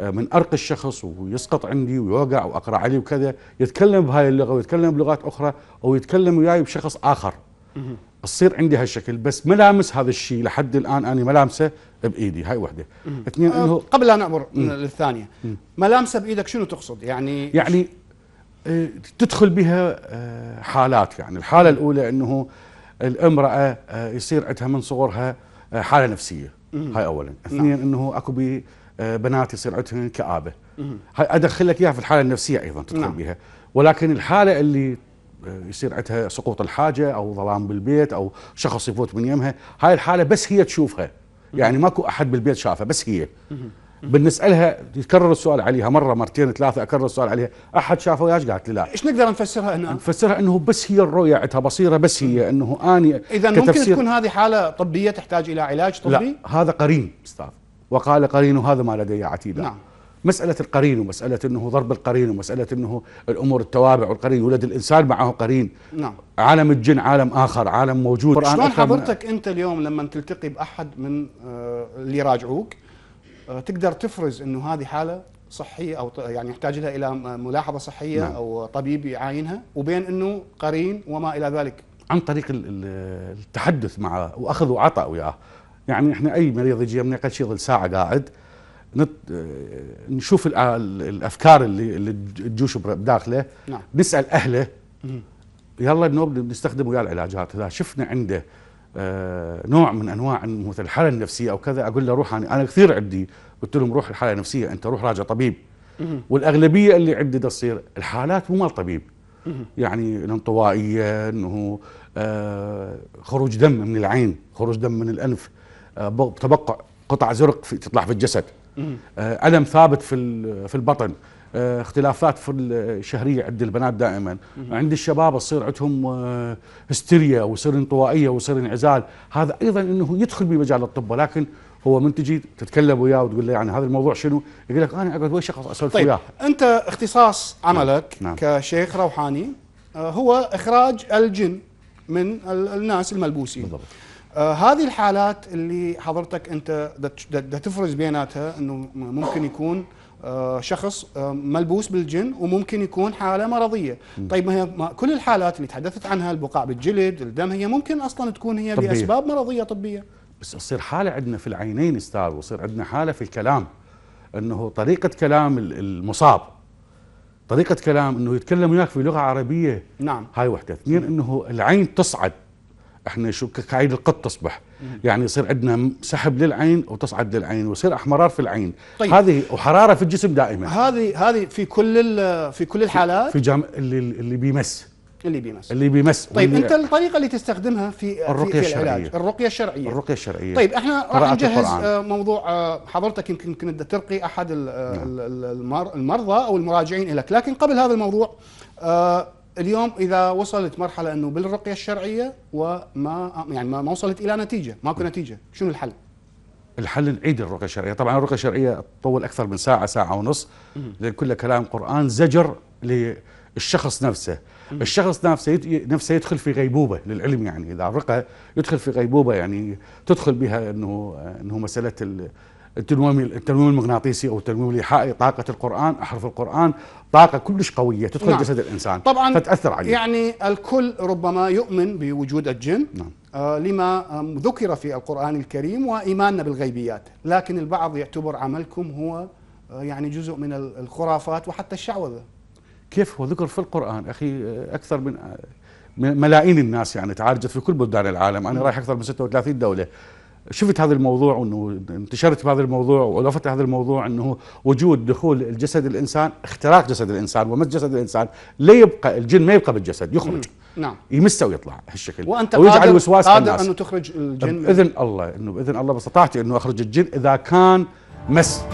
آه، من ارقي الشخص ويسقط عندي ويوقع واقرا عليه وكذا يتكلم بهاي اللغه ويتكلم بلغات اخرى او يتكلم وياي بشخص اخر تصير عندي هالشكل بس ملامس هذا الشيء لحد الان انا ملامسه بايدي هاي وحده اثنين آه، انه قبل ان امر للثانيه ملامسه بايدك شنو تقصد يعني يعني اه تدخل بها اه حالات يعني الحاله الاولى انه الامراه اه يصير عندها من صغرها آه، حاله نفسيه هاي اولا نعم. اثنين نعم. انه اكو آه، بنات يصير عندهن كابه هاي ادخل لك اياها في الحاله النفسيه ايضا تدخل نعم. بها ولكن الحاله اللي آه، يصير عندها سقوط الحاجه او ظلام بالبيت او شخص يفوت من يمها هاي الحاله بس هي تشوفها يعني ماكو احد بالبيت شافها بس هي بنسالها يكرر يتكرر السؤال عليها مره مرتين ثلاثه اكرر السؤال عليها احد شافه وياش قالت لي لا ايش نقدر نفسرها انها نفسرها انه بس هي الرؤيه عندها بصيره بس هي انه اني اذا ممكن تكون هذه حاله طبيه تحتاج الى علاج طبي لا هذا قرين استاذ وقال قرين هذا ما لدي عتيدة نعم مسألة القرين ومسألة أنه ضرب القرين ومسألة أنه الأمور التوابع والقرين يولد الإنسان معه قرين نعم عالم الجن عالم آخر عالم موجود شلون حضرتك أنت اليوم لما تلتقي بأحد من آه، اللي راجعوك آه، تقدر تفرز أنه هذه حالة صحية أو يعني يحتاج لها إلى ملاحظة صحية نعم. أو طبيب يعاينها وبين أنه قرين وما إلى ذلك عن طريق التحدث معه وأخذ وعطاء وياه يعني احنا اي مريض يجي يمنا قد يظل ساعه قاعد نت... نشوف الافكار اللي اللي تجوش بداخله نعم. نسال اهله يلا نوب نستخدم وياه العلاجات اذا شفنا عنده آه، نوع من انواع مثل الحاله النفسيه او كذا اقول له روح انا, أنا كثير عندي قلت لهم روح الحاله النفسيه انت روح راجع طبيب والاغلبيه اللي عندي تصير الحالات مو مال طبيب يعني الانطوائيه انه آه، خروج دم من العين خروج دم من الانف تبقع قطع زرق في تطلع في الجسد آه، ألم ثابت في في البطن آه، اختلافات في الشهريه عند البنات دائما عند الشباب تصير عندهم آه، هستيريا ويصير انطوائيه ويصير انعزال هذا ايضا انه يدخل بمجال الطب ولكن هو من تجي تتكلم وياه وتقول له يعني هذا الموضوع شنو؟ يقول لك انا اقعد ويا شخص اسولف طيب وياه. انت اختصاص عملك نعم. نعم. كشيخ روحاني هو اخراج الجن من الناس الملبوسين. بالضبط. آه هذه الحالات اللي حضرتك انت دا تفرز بيناتها انه ممكن يكون آه شخص آه ملبوس بالجن وممكن يكون حاله مرضيه، م. طيب ما هي ما كل الحالات اللي تحدثت عنها البقاع بالجلد، الدم هي ممكن اصلا تكون هي طبية. باسباب مرضيه طبيه. بس تصير حاله عندنا في العينين استاذ وتصير عندنا حاله في الكلام انه طريقه كلام المصاب طريقه كلام انه يتكلم وياك في لغه عربيه نعم هاي وحده، اثنين انه العين تصعد احنا شو كعين القط تصبح يعني يصير عندنا سحب للعين وتصعد للعين ويصير احمرار في العين طيب. هذه وحراره في الجسم دائما هذه هذه في كل في كل الحالات في جام اللي اللي بيمس اللي بيمس اللي بيمس طيب انت الطريقه اللي تستخدمها في الرقيه في العلاج الشرعية. الرقيه الشرعيه الرقيه الشرعيه طيب احنا راح نجهز آه، موضوع آه، حضرتك يمكن يمكن ترقي احد نعم. المرضى او المراجعين لك لكن قبل هذا الموضوع آه، اليوم اذا وصلت مرحله انه بالرقيه الشرعيه وما يعني ما وصلت الى نتيجه ماكو نتيجه شنو الحل الحل نعيد الرقيه الشرعيه طبعا الرقيه الشرعيه تطول اكثر من ساعه ساعه ونص لان كل كلام قران زجر للشخص نفسه الشخص نفسه نفسه يدخل في غيبوبه للعلم يعني اذا الرقى يدخل في غيبوبه يعني تدخل بها انه انه مساله التنويم التنويم المغناطيسي او التنويم الايحائي طاقه القران احرف القران طاقه كلش قويه تدخل نعم. جسد الانسان طبعا فتاثر عليه يعني الكل ربما يؤمن بوجود الجن نعم. آه لما ذكر في القران الكريم وايماننا بالغيبيات لكن البعض يعتبر عملكم هو آه يعني جزء من الخرافات وحتى الشعوذه كيف هو ذكر في القران اخي آه، اكثر آه، من ملايين الناس يعني تعالجت في كل بلدان العالم انا نعم. رايح اكثر من 36 دوله شفت هذا الموضوع وانه انتشرت بهذا الموضوع والفت هذا الموضوع انه وجود دخول الجسد الانسان اختراق جسد الانسان ومس جسد الانسان لا يبقى الجن ما يبقى بالجسد يخرج نعم يمسه ويطلع هالشكل وانت ويجعل وسواس قادر الناس. انه تخرج الجن باذن الله انه باذن الله باستطاعتي انه اخرج الجن اذا كان مس